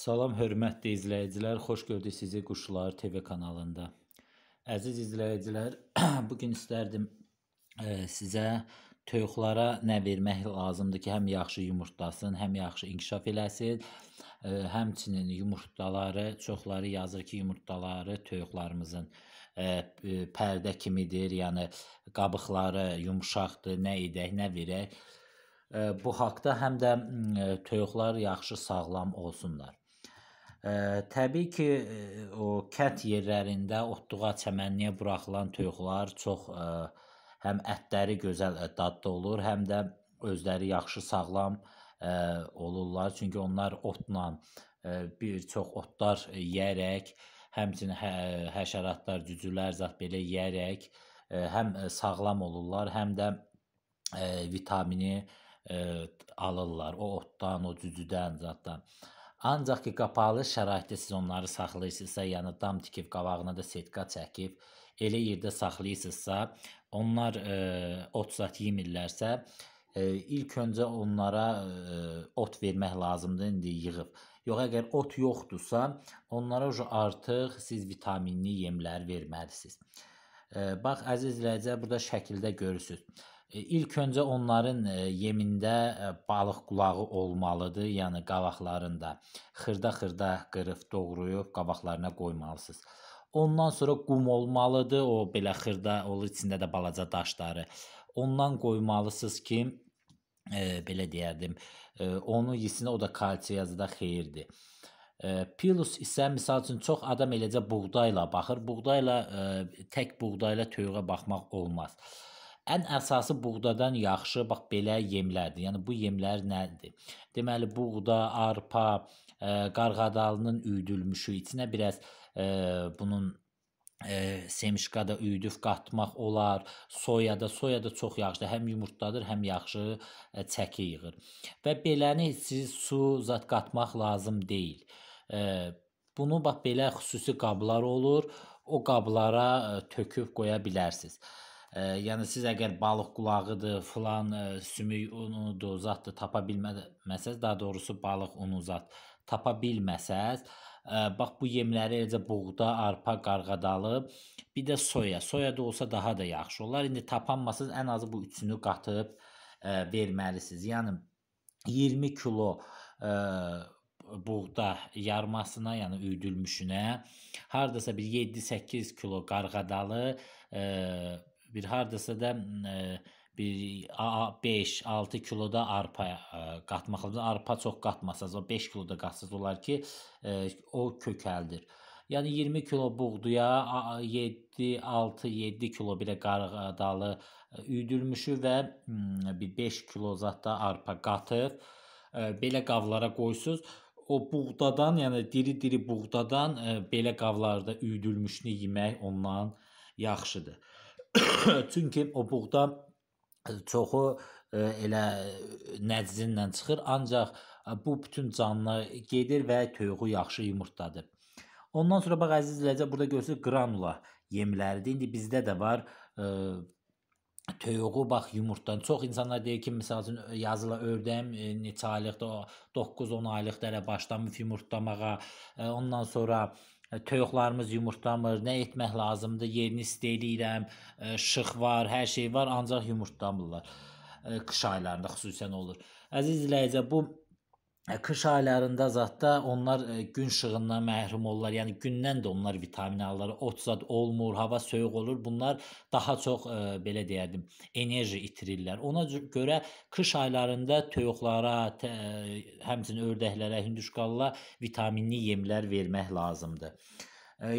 Salam hörmətli izləyicilər, xoş gördük sizi Quşlar TV kanalında. Əziz izləyicilər, bu gün istərdim e, sizə toyuqlara nə vermək lazımdır ki, həm yaxşı yumurtlasın, həm yaxşı inkişaf eləsin. E, həmçinin yumurtları, çoxları yazır ki, yumurtları toyuqlarımızın e, pərdə kimidir, yəni qabıqları yumşaqdır, nə edək, nə verək. E, bu haqda həm də e, toyuqlar yaxşı sağlam olsunlar. Ə, təbii ki, o kət yerlərində otluğa, çəmənliyə buraxılan toyuqlar çox ə, həm ətləri gözəl dadlı olur, həm də özləri yaxşı sağlam ə, olurlar. Çünki onlar otla ə, bir çox otlar yeyərək, həmçinin hə, həşəratlar, cücülər zət belə yeyərək ə, həm sağlam olurlar, həm də ə, vitamini ə, alırlar o otdan, o cücüdən zətdən. Ancaq ki qapalı şəraitdə siz onları saxlayırsınızsa, yəni dam tikib qabağına da setka çəkib elə yerdə saxlayırsınızsa, onlar e, ot zat yemirlərsə, e, ilk öncə onlara e, ot vermək lazımdır indi yığıb. Yox, əgər ot yoxdursa, onlara artıq siz vitaminli yemlər verməlisiniz. E, bax əziz izləyicilər, burada şəkildə görürsüz. E, ilk öncə onların e, yemində e, balıq qulağı olmalıdır, yəni qabaqlarında. Xırda-xırda qırıb doğrayıb qabaqlarına qoymalısınız. Ondan sonra qum olmalıdır, o belə xırda olur, içində də balaca daşları. Ondan qoymalısınız ki, e, belə deyərdim, e, onu yesin, o da kalsiyazı da xeyirdir. E, Pilus isə məsəl üçün çox adam eləcə buğdayla baxır. Buğdayla e, tək buğdayla toyuğa baxmaq olmaz. E, ən əsası buğdadan yaxşı bax belə yemlərdir. Yəni bu yemlər nədir? Deməli buğda, arpa, ə, e, qarğadalının üyüdülmüşü, içinə biraz ə, e, bunun e, semişkada üyüdüb qatmaq olar. Soyada, soyada çox yaxşıdır. Həm yumurtladır, həm yaxşı e, çəki yığır. Və beləni siz su zad qatmaq lazım deyil. E, bunu bax belə xüsusi qablar olur. O qablara e, töküb qoya bilərsiniz. Ə, yəni siz əgər balıq qulağıdır, filan ə, e, sümük unudur, zaddır tapa bilməsəz, daha doğrusu balıq unu zad tapa bilməsəz, ə, e, bax bu yemləri eləcə buğda, arpa, qarğadalı, bir də soya. Soya da olsa daha da yaxşı olar. İndi tapanmasız ən azı bu üçünü qatıb ə, e, verməlisiniz. Yəni 20 kilo ə, buğda yarmasına, yəni üydülmüşünə, hardasa bir 7-8 kilo qarğadalı, ə, bir hardasa da e, bir 5-6 kiloda arpa e, qatmaqlıdır. Arpa çox qatmasanız, o 5 kiloda qatsanız olar ki, e, o kökəldir. Yəni 20 kilo buğduya 7, 6, 7 kilo belə qarğadalı üyüdülmüşü və hmm, bir 5 kilo zətdə arpa qatıb belə qavlara qoysuz o buğdadan, yəni diri-diri buğdadan belə qavlarda üyüdülmüşünü yemək ondan yaxşıdır. Çünki obuqda e, çoxu e, elə e, nəcizinlə çıxır, ancaq bu bütün canlı gedir və toyuğu yaxşı yumurtladır. Ondan sonra bax əziz izləyicilər, burada görürsüz qranula yemləridir. İndi bizdə də var ə, toyuğu bax yumurtdan. Çox insanlar deyir ki, məsəl üçün yazıla ördəyim e, neçə aylıqda 9-10 aylıqda elə başlamış yumurtlamağa. E, ondan sonra toyuqlarımız yumurtlamır, nə etmək lazımdır, yerini istəyirəm, işıq var, hər şey var, ancaq yumurtlamırlar. Qış aylarında xüsusən olur. Əziz izləyici, bu qış e, aylarında zətdə onlar e, gün işığından məhrum olurlar. Yəni gündən də onlar vitamin alırlar. Ot zad olmur, hava soyuq olur. Bunlar daha çox e, belə deyərdim, enerji itirirlər. Ona görə qış aylarında toyuqlara, həmçinin ördəklərə, hinduşqallara vitaminli yemlər vermək lazımdır.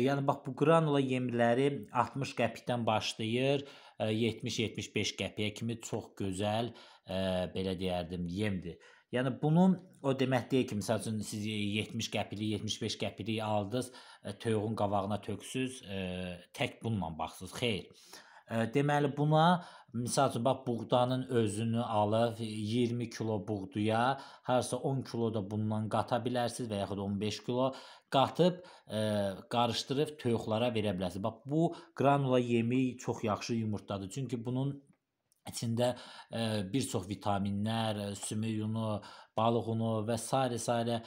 Yəni bax bu qranula yemləri 60 qəpikdən başlayır 70-75 qəpiyə kimi çox gözəl belə deyərdim yemdir. Yəni bunu o demək deyil ki, məsəl üçün siz 70 qəpilik, 75 qəpilik aldınız, e, töyğün qabağına töksüz, e, tək bununla baxsınız. Xeyr. E, deməli buna misal üçün bax buğdanın özünü alıb 20 kilo buğduya harsa 10 kilo da bundan qata bilərsiniz və yaxud 15 kilo qatıb ə, qarışdırıb toyuqlara verə bilərsiniz. Bax bu qranula yemi çox yaxşı yumurtladır. Çünki bunun İçində e, bir çox vitaminlər, e, sümük unu, balıq unu və sair-sair e,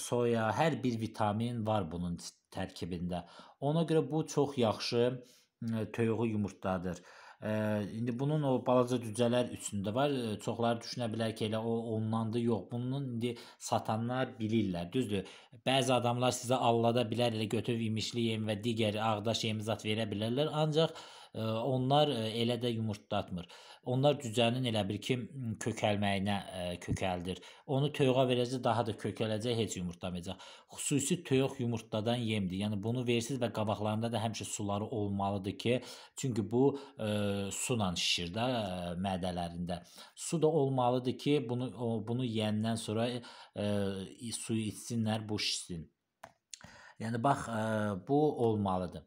soya, hər bir vitamin var bunun tərkibində. Ona görə bu çox yaxşı toyuğu yumurtladır. İndi bunun o balaca cücələr üçündə var. Çoxları düşünə bilər ki, elə o onlandı, yox. Bunun indi satanlar bilirlər, düzdür? Bəzi adamlar sizə allada bilər, elə götürüb imişli yem və digər ağdaş yemi zat verə bilərlər. Ancaq Onlar elə də yumurtlatmır. Onlar cücənin elə bir ki kökəlməyinə kökəldir. Onu toyuğa verəcək, daha da kökələcək, heç yumurtlamayacaq. Xüsusi toyuq yumurtladan yemdir. Yəni bunu versiz və qabaqlarında da həmişə suları olmalıdır ki, çünki bu ə, suyla şişir də ə, mədələrində. Su da olmalıdır ki, bunu o, bunu yeyəndən sonra ə, suyu içsinlər, boş içsin. Yəni bax ə, e, bu olmalıdır.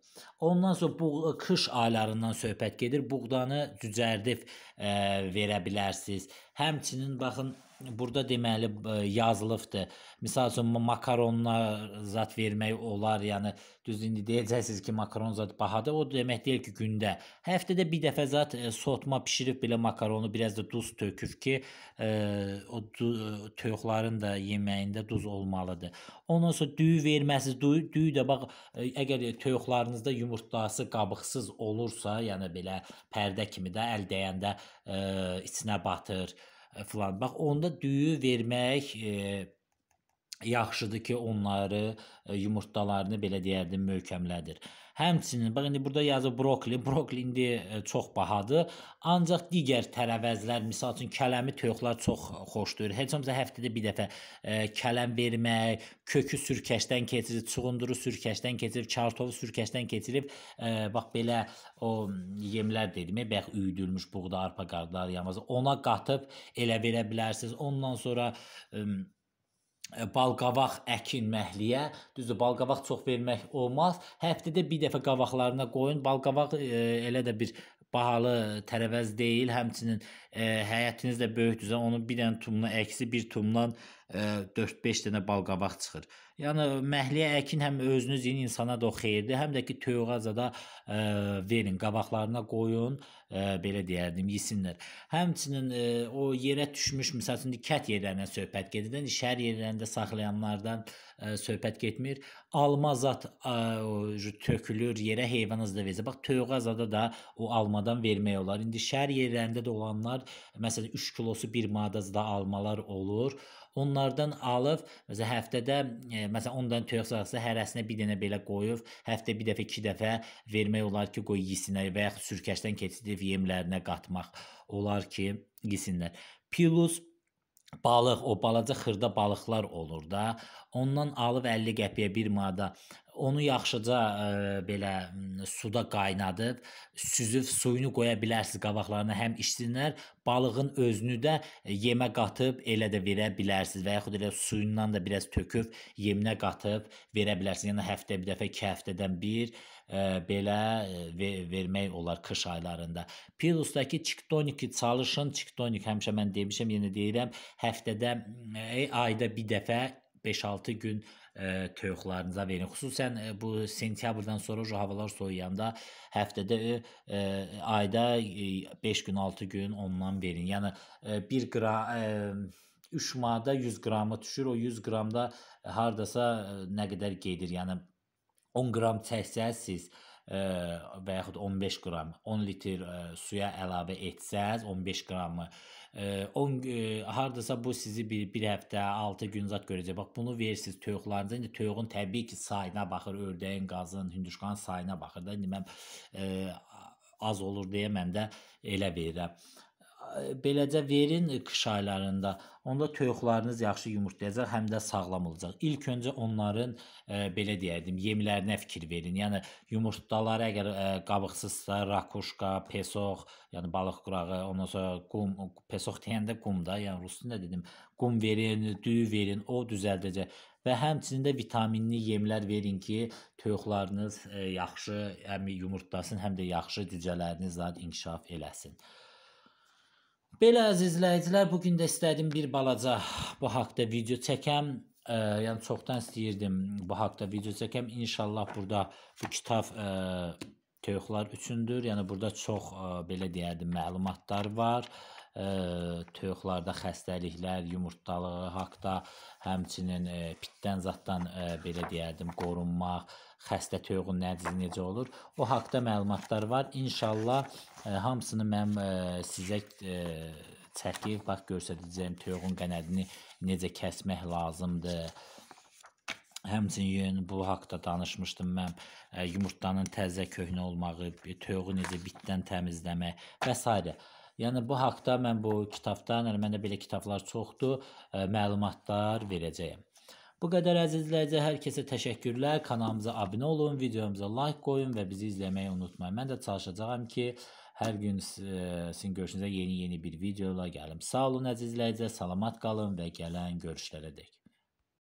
Ondan sonra bu qış aylarından söhbət gedir. Buğdanı cücərdib ə, e, verə bilərsiniz. Həmçinin baxın burada deməli e, yazılıbdır. Məsəl üçün makaronla zət vermək olar, yəni düz indi deyəcəksiniz ki, makaron zət bahadır. O demək deyil ki, gündə. Həftədə bir dəfə zət e, sotma bişirib belə makaronu biraz da duz töküb ki, e, o toyuqların da yeməyində duz olmalıdır. Ondan sonra düyü verməsiz, düyü, düyü də bax əgər toyuqlarınızda yumurtası qabıqsız olursa, yəni belə pərdə kimi də əl dəyəndə ə, içinə batır filan. Bax onda düyü vermək e, yaxşıdır ki, onları e, yumurtlarını belə deyərdim möhkəmlədir. Həmçinin bax indi burada yazır brokli. Brokli indi e, çox bahadır. Ancaq digər tərəvəzlər, məsəl üçün kələmi toyuqlar çox xoşdur. Heç olmasa həftədə bir dəfə e, kələm vermək, kökü sürkəşdən keçirib, çuğunduru sürkəşdən keçirib, çartovu sürkəşdən keçirib, bax belə o yemlər dedim, bax üyüdülmüş buğda, arpa qardaları yamazı ona qatıb elə verə bilərsiniz. Ondan sonra ə, balqavaq əkin məhliyə. Düzdür, balqavaq çox vermək olmaz. Həftədə bir dəfə qavaqlarına qoyun. Balqavaq e, elə də bir bahalı tərəvəz deyil. Həmçinin e, həyətiniz də böyükdürsə, onun bir dənə tumla əksi bir tumdan 4-5 dənə bal qabaq çıxır. Yəni məhliyə əkin həm özünüz yeni insana da o xeyirdir, həm də ki teoraza da ə, verin, qabaqlarına qoyun, ə, belə deyərdim, yesinlər. Həmçinin ə, o yerə düşmüş, məsələn, kət yerlərinə söhbət gedirdən, yəni şəhər yerlərində saxlayanlardan ə, söhbət getmir. Alma zat ə, tökülür yerə, heyvanız da verir. Bax teorazada da o almadan vermək olar. İndi şəhər yerlərində də olanlar, məsələn, 3 kilosu 1 manata da almalar olur. Onlardan alıb, məsələn həftədə e, məsələn 10 dənə toyuq salarsa, hərəsinə bir dənə belə qoyub, həftə bir dəfə, iki dəfə vermək olar ki, qoy yesinlər və yaxud sürkəşdən keçidib yemlərinə qatmaq olar ki, yesinlər. Plus balıq, o balaca xırda balıqlar olur da. Ondan alıb 50 qəpiyə 1 manata onu yaxşıca ə, belə suda qaynadıb, süzüb suyunu qoya bilərsiniz qabaqlarına həm içsinlər, balığın özünü də yemə qatıb elə də verə bilərsiniz və yaxud elə suyundan da biraz töküb yeminə qatıb verə bilərsiniz. Yəni həftəyə bir dəfə, 2 həftədən bir belə vermək olar qış aylarında. Pirusdakı çiktoniki çalışın, çiktonik həmişə mən demişəm, yenə deyirəm, həftədə ayda bir dəfə 5-6 gün ə, toyuqlarınıza verin. Xüsusən ə, bu sentyabrdan sonra o havalar soyuyanda həftədə ə, ayda 5 gün, 6 gün ondan verin. Yəni ə, 1 qram ə, 3 manata 100 qramı düşür. O 100 qramda hardasa nə qədər gedir? Yəni 10 qram çəksəz ə, e, və yaxud 15 qram 10 litr ə, e, suya əlavə etsəz 15 qramı ə, 10 ə, hardasa bu sizi bir, bir həftə, 6 gün zat görəcək. Bax bunu versiz toyuqlarınıza. İndi toyuğun təbii ki sayına baxır, ördəyin, qazın, hinduşkanın sayına baxır da. İndi mən ə, e, az olur deyə mən də elə verirəm beləcə verin qış e, aylarında. Onda toyuqlarınız yaxşı yumurtlayacaq, həm də sağlam olacaq. İlk öncə onların e, belə deyərdim, yemlərinə fikir verin. Yəni yumurtları əgər e, qabıqsızsa, rakuşka, pesox, yəni balıq qurağı, ondan sonra qum, pesox deyəndə qum da, yəni rus dilində dedim, qum verin, düyü verin, o düzəldəcək və həmçinin də vitaminli yemlər verin ki, toyuqlarınız e, yaxşı, həm yumurtlasın, həm də yaxşı cücələriniz zat inkişaf eləsin. Belə əziz izləyicilər, bu gün də istədim bir balaca bu haqqda video çəkəm. Ə, yəni çoxdan istəyirdim bu haqqda video çəkəm. İnşallah burada bu kitab ə, tövxlar üçündür. Yəni burada çox ə, belə deyərdim məlumatlar var. Ə, tövxlarda xəstəliklər, yumurtdalığı haqqında, həmçinin ə, pitdən zaddan ə, belə deyərdim qorunmaq, xəstə töyğün nədir, necə olur. O haqqda məlumatlar var. İnşallah ə, e, hamısını mən ə, e, sizə ə, e, çəkib bax göstərəcəyim töyğün qənədini necə kəsmək lazımdır. Həmçinin bu haqqda danışmışdım mən. Ə, yumurtanın təzə köhnə olması, töyğü necə bitdən təmizləmək və s. Yəni bu haqqda mən bu kitabdan, yəni məndə belə kitablar çoxdur, ə, məlumatlar verəcəyəm. Bu qədər əzizləyicə hər kəsə təşəkkürlər. Kanalımıza abunə olun, videomuza like qoyun və bizi izləməyi unutmayın. Mən də çalışacağam ki, hər gün e, sizin görüşünüzə yeni-yeni bir video ilə gəlim. Sağ olun əzizləyicə, salamat qalın və gələn görüşlərə dək.